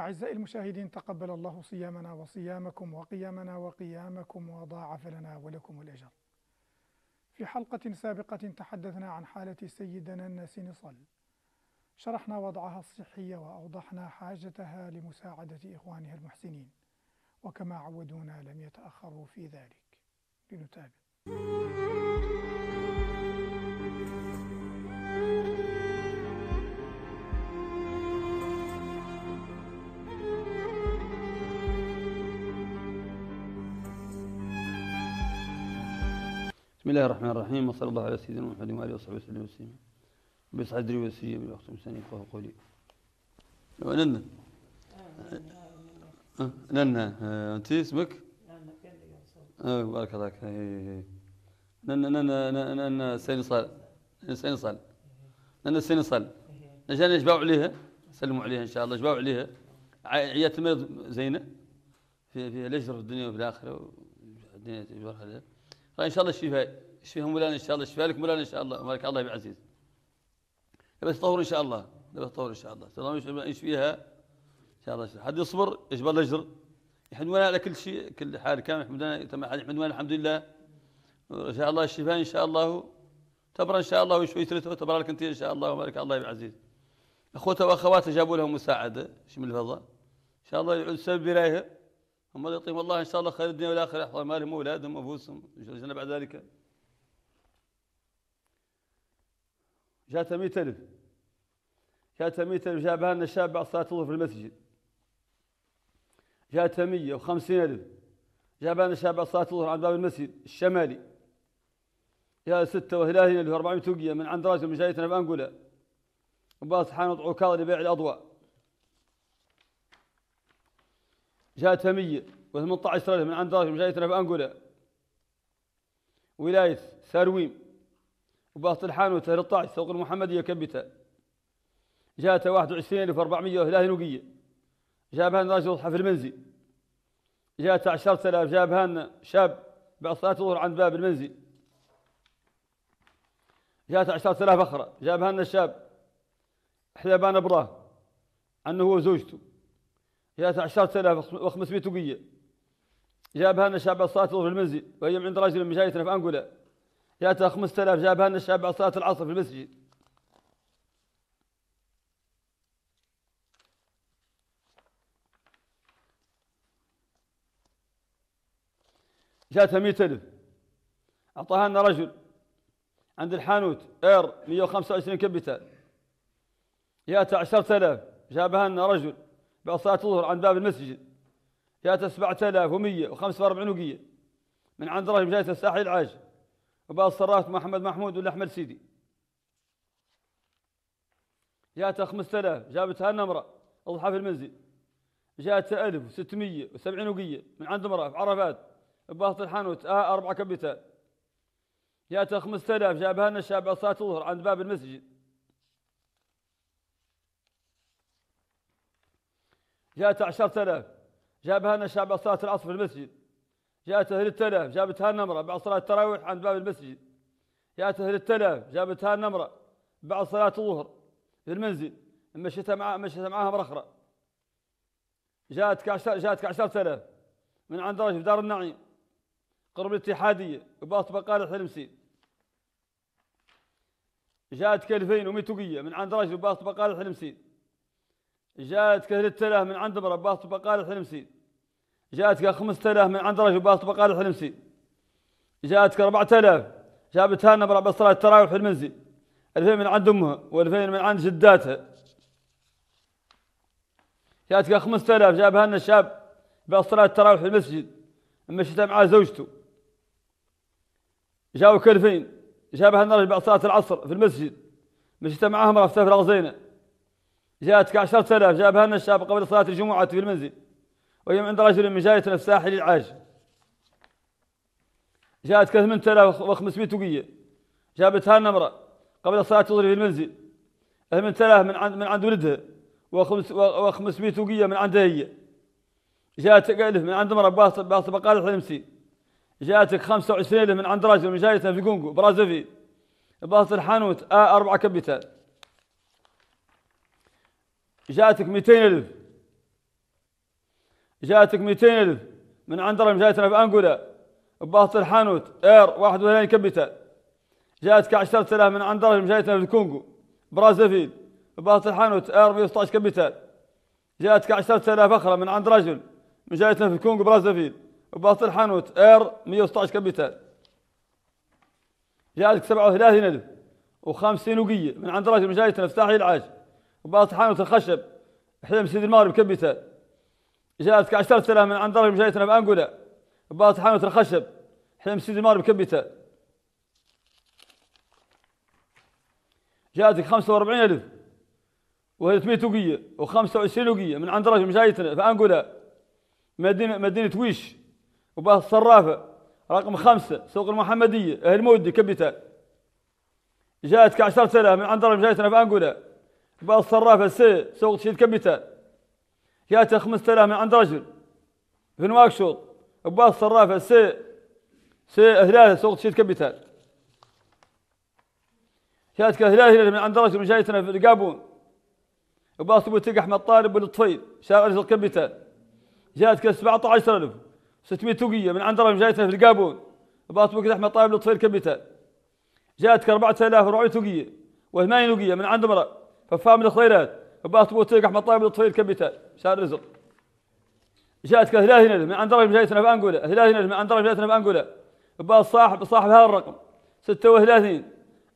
أعزائي المشاهدين تقبل الله صيامنا وصيامكم وقيامنا وقيامكم وضاعف لنا ولكم الأجر في حلقة سابقة تحدثنا عن حالة سيدنا الناس نصل شرحنا وضعها الصحي وأوضحنا حاجتها لمساعدة إخوانها المحسنين وكما عودونا لم يتأخروا في ذلك لنتابع بسم الله الرحمن الرحيم وصلى الله على سيدنا محمد وآله وصحبه وسلم وسلم بصدري من بالوقت مساني فهو قولي نن نن انت اسمك؟ نن بارك الله فيك نن نن نن سين صال سين صال نن سين صال عشان يشبعوا عليها سلموا عليها ان شاء الله يشبعوا عليها عيات المرض زينه فيها فيها الاجر في الدنيا وفي الاخره الدنيا تجبرها فان شاء الله الشفاء يشفيهم مولانا ان شاء الله يشفي لك مولانا ان شاء الله مالك الله عزيز لبس تطور ان شاء الله لبس تطور ان شاء الله سلام يشفيها ان شاء الله حد يصبر يجبر الاجر يحمد مولانا على كل شيء كل حال كامل يحمد مولانا الحمد لله ان شاء الله الشفاء ان شاء الله تبرى ان شاء الله ويشفي تبرا لك انت ان شاء الله مالك الله عزيز اخوته واخواته جابوا لهم مساعده شمل الفضاء ان شاء الله يعود السبب برايه هم اللي يعطيهم الله إن شاء الله خير الدنيا والآخرة يحفظ مالهم وأولادهم وأنفسهم الجنة بعد ذلك جاءت 100000 ألف جاءت جابها لنا الشاب بعد صلاة الظهر في المسجد جاءت 150000 جابها لنا الشاب بعد صلاة الظهر عند باب المسجد الشمالي جاء 36 ألف 400 وقية من عند راسهم من جايتنا بأنقولة وباص وضعوا عكاظ لبيع الأضواء جاتمية و18 ألف من عند دارهم جايتنا في أنغولا ولاية سارويم وباطلحان و13 سوق المحمدية كبتة جاته 21400 هلاه نوقية جابهن راجل يضحى في المنزل جاته 10000 لنا شاب بعد صلاة الظهر عند باب المنزل جاءت 10000 أخرى جابها لنا الشاب حلبان أبراه أنه هو زوجته هي 10500 وقية جابها لنا شاب الصلاة في المسجد وهي من عند رجل من جايتنا في أنقلة جاتها 5000 جابها لنا شاب صلاة العصر في المسجد جاتها 100000 أعطاها لنا رجل عند الحانوت اير 125 كبتة جاتها 10000 جابها لنا رجل صلاة الظهر عند باب المسجد جاءت 7145 وقية من عند رجل جاءت الساحل العاج وباص صرات محمد محمود ولا أحمد سيدي جاءت 5000 جابتها النمرة أضحى في المنزل جاءت 1670 وقية من عند امرأة في عرفات بباسط الحانوت آه أربعة كبتات جاءت 5000 جابها لنا الشاب صلاة الظهر عند باب المسجد جاءت عشرة آلاف جابها لنا الشعب بعد صلاة العصر في المسجد جاءت أهل التلاف جابتها النمرة بعد صلاة التراويح عند باب المسجد جاءت أهل التلاف جابتها النمرة بعد صلاة الظهر في المنزل مشيتها معها مشيتها معاها مرخرة جاءت كعشر جاءت كعشرة آلاف من عند رجل في دار النعيم قرب الاتحادية وباص بقالة حلمسي جاءت كلفين وميتوقية من عند رجل وباص بقالة حلمسي جاءت كثرة تلاه من عند رباط بقال الحلمسي جاءتك خمس تلاه من عند رجل باط بقال الحلمسي جاءتك أربعة تلاه جابتها لنا بربع صلاة التراويح في المنزل ألفين من عند أمها وألفين من عند جداتها جاءتك خمس تلاه جابها لنا شاب بعد صلاة التراويح في المسجد مشيتها مع زوجته جاءوا كلفين جابها لنا رجل بعد صلاة العصر في المسجد مشيتها معاهم رفتها في الغزينة جاءتك عشرة آلاف جابها لنا الشاب قبل صلاة الجمعة في المنزل ويوم عند رجل من جارية في ساحل العاج جاءتك 8500 وقية جابتها لنا امرأة قبل صلاة الظهر في المنزل 8000 من عند من عند ولدها و500 وقية من عندها هي جاءتك 1000 من عند امرأة باص باص بقالة حلمسي جاءتك 25000 من عند رجل من جايتنا في كونغو برازافيل باص الحانوت آ أربعة كبتات جاءتك 200000 جاءتك 200000 من عند رم في انجولا بباطل الحانوت إير 21 كابيتال جاءتك 10000 من عند رم في الكونغو برازافيل بباطل الحانوت إير 116 كابيتال جاءتك 10000 أخرى من عند رجل من جاتنا في الكونغو برازافيل بباطل الحانوت إير 116 كابيتال جاءتك 37000 و50 وقية من عند رجل من جاتنا في ساحل العاج وبقى طحانة الخشب حلم سيد المغرب كبته جاءتك كعشرة آلاف من عند رجل جايتنا بأنجولا وبقى طحانة الخشب حلم سيد المغرب كبته جاءتك 45 ألف و300 وقية و25 وقية من عند رجل جايتنا في أنجولا مدينة مدينة ويش وبقى الصرافة رقم خمسة سوق المحمدية أهل مودي كبته جاءتك 10000 من عند رجل جايتنا في أنجولا بعض صرافه سي سوق تشيد كابيتال ياتي 5000 من عند رجل في نواكشوط بعض صرافه سي سي هلال سوق تشيل كبيتا جاتك هلال من عند رجل من جايتنا في القابون وباص تلقى احمد طالب بن شارع رجل كبيتا جاتك 17000 600 توقية من عند رجل جايتنا في القابون وباص تلقى احمد طالب بن طفيل كبيتا جاتك 4400 توقية و80 توقية من عند امرأة ففهم الخيرات وبات بوتيك احمد طيب الطفيل كبيتال شار رزق جاءتك هلال نجم من عند رجل جايتنا بانقوله هلال نجم من عند رجل جايتنا بانقوله وبات صاحب صاحب هذا الرقم 36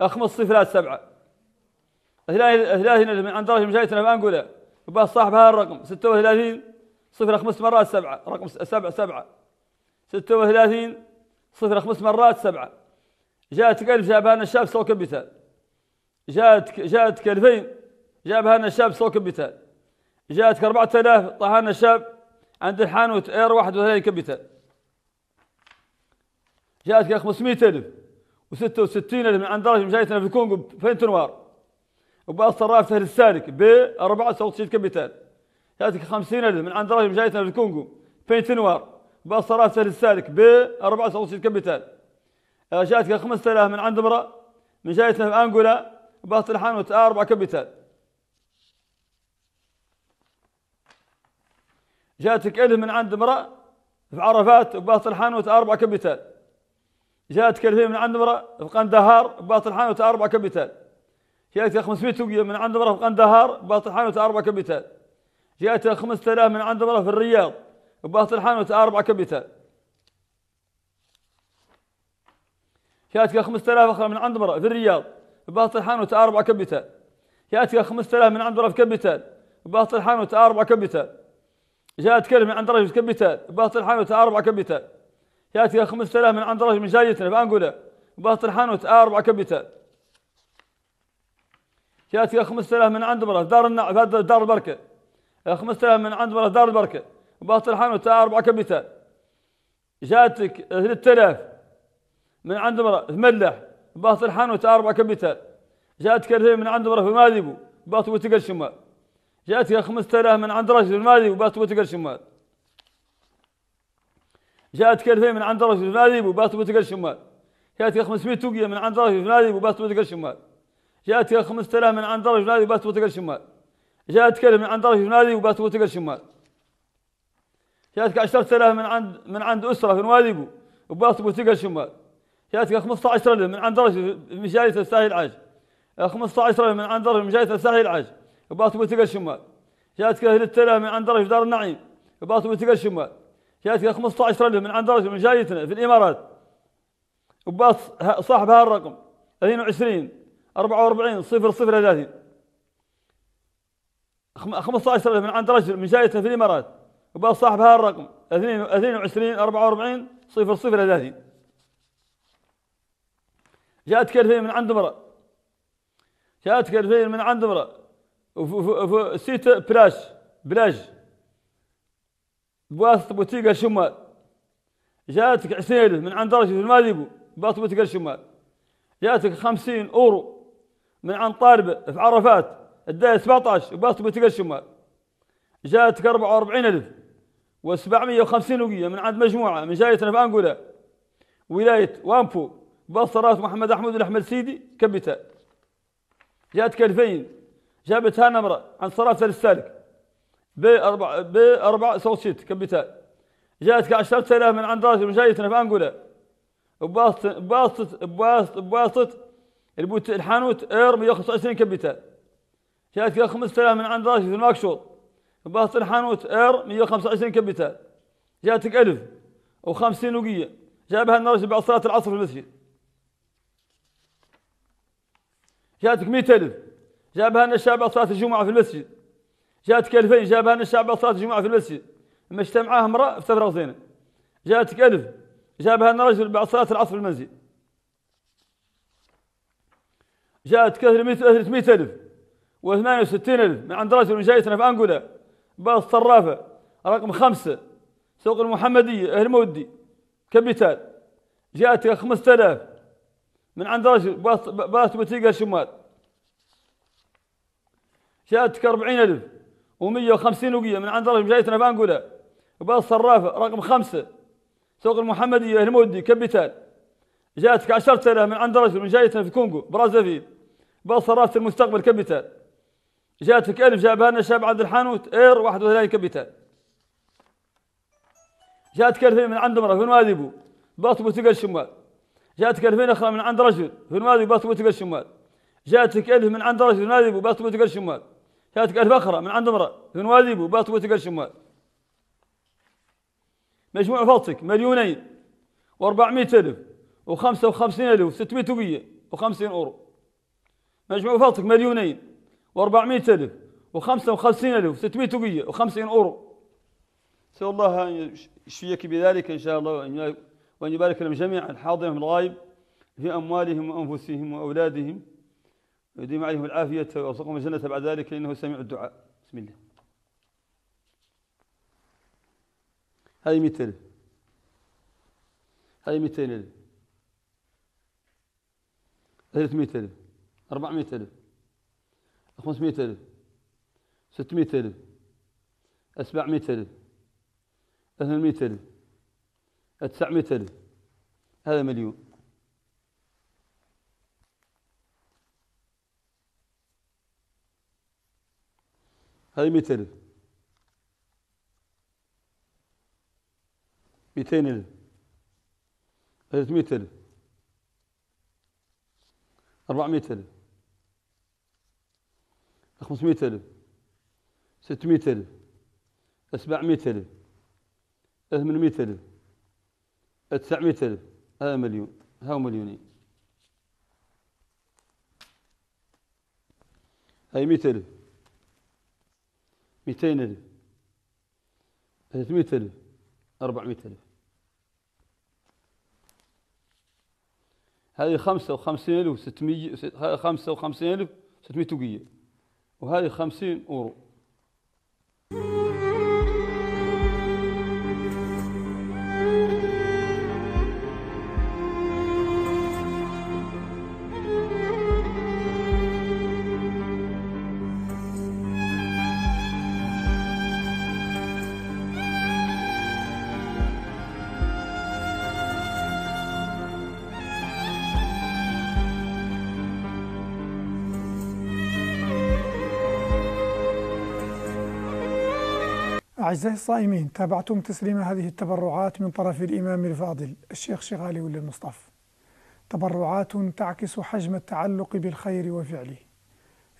خمس صفرات سبعة هلال هلال من عند رجل جايتنا بانقوله وبات صاحب هذا الرقم 36 صفر خمس مرات سبعة رقم سبعة سبعة 36 صفر خمس مرات سبعة جاءتك ألف جابها لنا الشاب كبيتال جاءتك جاءتك 2000 جاب هنا الشاب سوق كمبيوتر جاتك 4000 طهنا الشاب عند الحانوت اير 31 كمبيوتر جاتك 500000 و66000 من عند راجل جايتنا في الكونغو فين تنوار وبأصل رافته للسالك ب 94 كمبيوتر جاتك 50000 من عند راجل جايتنا في الكونغو فين تنوار وبأصل رافته للسالك ب 94 كمبيوتر جاتك 5000 من عند امرأة من جايتنا في انجولا باسط الحانوت 4 كمبيوتر جاتك ألف من عند امرأة في عرفات بباطل حانوت أربع كبتال جاتك ألفين من عند امرأة في قندهار بباطل حانوت أربع كبتال جاتك 500 وقية من عند امرأة في قندهار بباطل حانوت أربع كبتال جاءتك 5000 من عند امرأة في الرياض بباطل حانوت أربع كبتال ياتك 5000 اخرى من عند امرأة في الرياض باطل حانوت أربع كبتال ياتك 5000 من عند امرأة في كبتال باطل حانوت أربع كبتال جاءت من عند رجل مثال باطل حانوت أربع مثال يأتي خمسة آلاف من عند رجل من جايتنا بأنقلة باطل حانوت أربع مثال يأتي خمسة آلاف من عند مرة دار النع دار البركة يا خمسة آلاف من عند مرة دار البركة باطل حانوت أربع مثال جاتك ثلاثة آلاف من عند مرة ملح باطل حانوت أربع مثال جاتك كثير من عند مرة في ماذبو باطل وتقشمها جاءتك 5000 من عند رجل الماذب وبات وتقل شمال جاءتك 2000 من عند رجل الماذب وبات وتقل شمال جاءتك 500 توقية من عند رجل الماذب وبات وتقل شمال جاءتك 5000 من عند رجل الماذب وبات وتقل شمال جاءتك من عند رجل الماذب وبات وتقل شمال جاءتك 10000 من عند من عند أسرة في الوادي وبات وتقل شمال جاءتك 15000 من عند رجل مشاية الساحل العاج 15000 من عند رجل مشاية الساحل العاج باطن واتقى الشمال جاءتك اهل التلا من عند دار النعيم باطن واتقى الشمال جاءتك 15 الف من عند درج من جايتنا في الامارات وباص صاحب هذا الرقم 22 44 0 0 30 15000 من عند رجل من جايتنا في الامارات وبقى صاحب هذا الرقم 22 44 صفر صفر 30 جاءت كلفين من عند امرأة جاءت كلفين من عند امرأة в сите пляж, بلاج بواسطة بوتيقة الشمال جاءتك عسير من عند درجة في الماديبو بواسطة بوتيقة الشمال جاءتك 50 أورو من عند طاربة في عرفات الداية 17 بواسطة بوتيقة الشمال جاءتك 44000 و750 وقية من عند مجموعة من جايتنا في أنقولا ولاية وانفو بواسطة راس محمد أحمد الأحمد سيدي كبتة جاءتك 2000 جابت هانا امرأة عن صراط ب 4 ب 4 صوت كبيتال جاتك 10000 من عند راسي مشايتنا في أنقلة بواسطة بواسطة بواسطة بواسطة البوت الحانوت إير 125 كبيتال جاتك 5000 من عند راسي في الماكشور بواسطة الحانوت إير 125 كبيتال جاتك 1000 و50 نقية جابها النرجس بعد صلاة العصر في المسجد جاتك 100000 جابها لنا الشعب صلاة الجمعة في المسجد جاءت كألفين جابها لنا الشعب صلاة الجمعة في المسجد لما اجتمعها امرأة افترغ زينة جاءت كألف جابها لنا رجل بعد صلاة العصر في المنزل جاءت كثر 300 ألف و68 ألف من عند رجل جايتنا في أنجولا باص صرافة رقم خمسة سوق المحمدية أهل مودي كبيتال جاءت 5000 من عند رجل باص باص بوتيقة شمال جاتك 40000 و150 وقيه من عند رجل جايتنا بانقوله وباص صرافه رقم خمسه سوق المحمديه المودي كبيتال جاتك 10000 من عند رجل من جايتنا في كونغو برازافيل باص صرافه المستقبل كبيتال جاتك 1000 جابها لنا شاب عبد الحانوت اير 31 كبيتال جاتك 2000 من عند امراه في بو باص بوتقل الشمال جاتك 2000 اخرى من عند رجل في الوادي باص بوتقل الشمال جاتك 1000 من عند رجل في بو باص بوتقل الشمال جاتك ألف أخرى من عند امرأة من تنواذبه بات وتقل شمال مجموع فلتك مليونين و400 ألف و55 ألف و600 وية و50 أورو مجموع فلتك مليونين و400 ألف و55 ألف و600 وية و50 أورو نسأل الله أن يشفيك بذلك إن شاء الله وأن يبارك لهم جميعا حاضرهم الغايب في أموالهم وأنفسهم وأولادهم يديم عليهم العافية ويرزقهم الجنة بعد ذلك إنه سميع الدعاء بسم الله هاي مثل هاي ست 300000 400000 500000 600000 700000 تسع 900000 هذا مليون خمس 200 200 300 سبع 500000 ثمان 700000 تسع 900000 ها مليون ها مليونين هاي 100000 200 ألف 300 ألف 400 ألف هذه 55 ألف 600 هذه 55 ألف 600 وقية وهذه 50 أورو أعزائي الصائمين تابعتم تسليم هذه التبرعات من طرف الإمام الفاضل الشيخ شغالي ولي المصطفى تبرعات تعكس حجم التعلق بالخير وفعله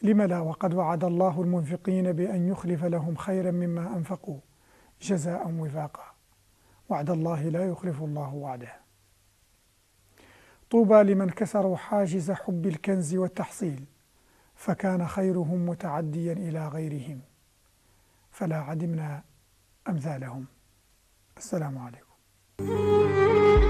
لم لا وقد وعد الله المنفقين بأن يخلف لهم خيرا مما أنفقوا جزاء وفاقا وعد الله لا يخلف الله وعده طوبى لمن كسروا حاجز حب الكنز والتحصيل فكان خيرهم متعديا إلى غيرهم فلا عدمنا أمثالهم السلام عليكم